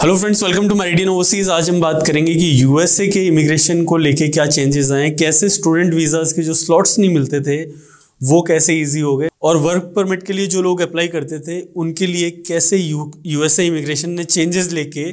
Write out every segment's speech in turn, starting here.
hello friends welcome to Meridian Overseas आज हम बात करेंगे कि यूएसए के इमिग्रेशन को लेके क्या चेंजेस आए कैसे स्टूडेंट वीज़ाज़ के जो स्लॉट्स नहीं मिलते थे वो कैसे इजी हो गए और वर्क परमिट के लिए जो लोग अप्लाई करते थे उनके लिए कैसे यू यूएसए इमिग्रेशन ने चेंजेस लेके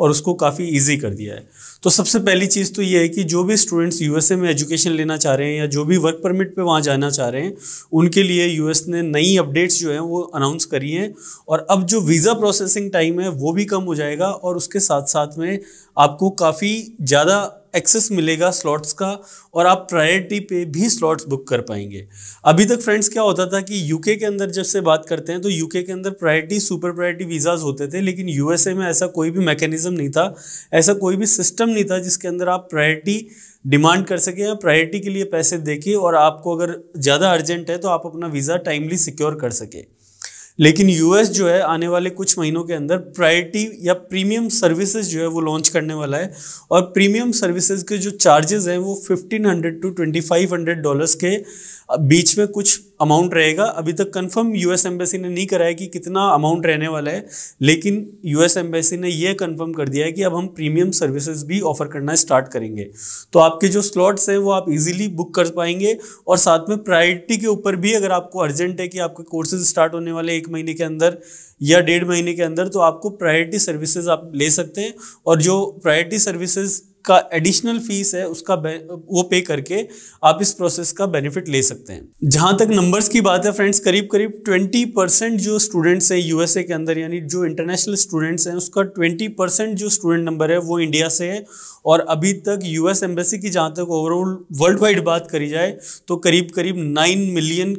और उसको काफ़ी इजी कर दिया है तो सबसे पहली चीज़ तो ये है कि जो भी स्टूडेंट्स यूएसए में एजुकेशन लेना चाह रहे हैं या जो भी वर्क परमिट पे वहाँ जाना चाह रहे हैं उनके लिए यूएस ने नई अपडेट्स जो हैं वो अनाउंस करी हैं और अब जो वीज़ा प्रोसेसिंग टाइम है वो भी कम हो जाएगा और उसके साथ साथ में आपको काफ़ी ज़्यादा एक्सेस मिलेगा स्लॉट्स का और आप प्रायोरिटी पे भी स्लॉट्स बुक कर पाएंगे अभी तक फ्रेंड्स क्या होता था कि यूके के अंदर जब से बात करते हैं तो यूके के अंदर प्रायोरिटी सुपर प्रायोरिटी वीज़ाज होते थे लेकिन यूएसए में ऐसा कोई भी मैकेनिज्म नहीं था ऐसा कोई भी सिस्टम नहीं था जिसके अंदर आप प्रायोरिटी डिमांड कर सकें या प्रायोरिटी के लिए पैसे देके और आपको अगर ज़्यादा अर्जेंट है तो आप अपना वीज़ा टाइमली सिक्योर कर सकें लेकिन यूएस जो है आने वाले कुछ महीनों के अंदर प्रायोरिटी या प्रीमियम सर्विसेज जो है वो लॉन्च करने वाला है और प्रीमियम सर्विसेज के जो चार्जेस हैं वो 1500 टू 2500 डॉलर्स के बीच में कुछ अमाउंट रहेगा अभी तक कंफर्म यूएस एम्बेसी ने नहीं कराया कि कितना अमाउंट रहने वाला है लेकिन यूएस एम्बेसी ने यह कंफर्म कर दिया है कि अब हम प्रीमियम सर्विसेज भी ऑफर करना स्टार्ट करेंगे तो आपके जो स्लॉट्स हैं वो आप इजीली बुक कर पाएंगे और साथ में प्रायोरिटी के ऊपर भी अगर आपको अर्जेंट है कि आपके कोर्सेज स्टार्ट होने वाले एक महीने के अंदर या डेढ़ महीने के अंदर तो आपको प्रायोरिटी सर्विसेज आप ले सकते हैं और जो प्रायोरिटी सर्विसेज का एडिशनल फीस है उसका वो पे करके आप इस प्रोसेस का बेनिफिट ले सकते हैं जहां तक नंबर्स की बात है फ्रेंड्स करीब करीब 20 परसेंट जो स्टूडेंट्स हैं यूएसए के अंदर यानी जो इंटरनेशनल स्टूडेंट्स हैं उसका 20 परसेंट जो स्टूडेंट नंबर है वो इंडिया से है और अभी तक यूएस एम्बेसी की जहाँ तक ओवरऑल वर्ल्ड वाइड बात करी जाए तो करीब करीब नाइन मिलियन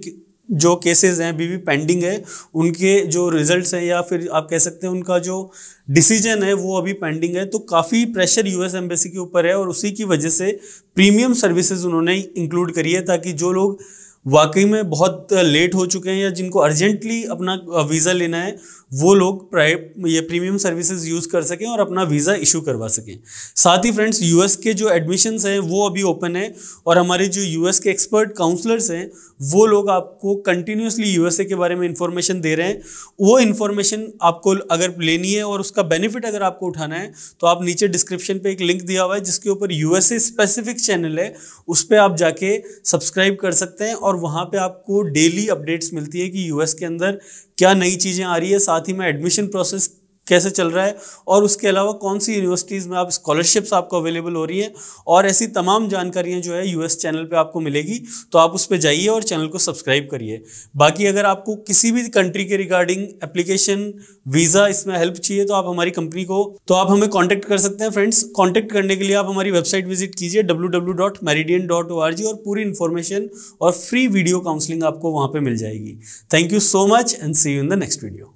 जो केसेस हैं अभी भी पेंडिंग है उनके जो रिजल्ट्स हैं या फिर आप कह सकते हैं उनका जो डिसीजन है वो अभी पेंडिंग है तो काफ़ी प्रेशर यूएस एम्बेसी के ऊपर है और उसी की वजह से प्रीमियम सर्विसेज उन्होंने इंक्लूड करी है ताकि जो लोग वाकई में बहुत लेट हो चुके हैं या जिनको अर्जेंटली अपना वीज़ा लेना है वो लोग प्राइ ये प्रीमियम सर्विसेज यूज़ कर सकें और अपना वीज़ा इशू करवा सकें साथ ही फ्रेंड्स यूएस के जो एडमिशन्स हैं वो अभी ओपन है और हमारे जो यूएस के एक्सपर्ट काउंसलर्स हैं वो लोग आपको कंटिन्यूसली यू के बारे में इन्फॉर्मेशन दे रहे हैं वो इन्फॉर्मेशन आपको अगर लेनी है और उसका बेनिफिट अगर आपको उठाना है तो आप नीचे डिस्क्रिप्शन पर एक लिंक दिया हुआ है जिसके ऊपर यू स्पेसिफिक चैनल है उस पर आप जाके सब्सक्राइब कर सकते हैं और और वहाँ पे आपको डेली अपडेट्स मिलती है कि यूएस के अंदर क्या नई चीज़ें आ रही है साथ ही में एडमिशन प्रोसेस कैसे चल रहा है और उसके अलावा कौन सी यूनिवर्सिटीज़ में आप स्कॉलरशिप्स आपको अवेलेबल हो रही है और ऐसी तमाम जानकारियां जो है यूएस चैनल पे आपको मिलेगी तो आप उस पर जाइए और चैनल को सब्सक्राइब करिए बाकी अगर आपको किसी भी कंट्री के रिगार्डिंग एप्लीकेशन वीज़ा इसमें हेल्प चाहिए तो आप हमारी कंपनी को तो आप हमें कॉन्टैक्ट कर सकते हैं फ्रेंड्स कॉन्टैक्ट करने के लिए आप हमारी वेबसाइट विजिट कीजिए डब्ल्यू और पूरी इन्फॉर्मेशन और फ्री वीडियो काउंसलिंग आपको वहाँ पर मिल जाएगी thank you so much and see you in the next video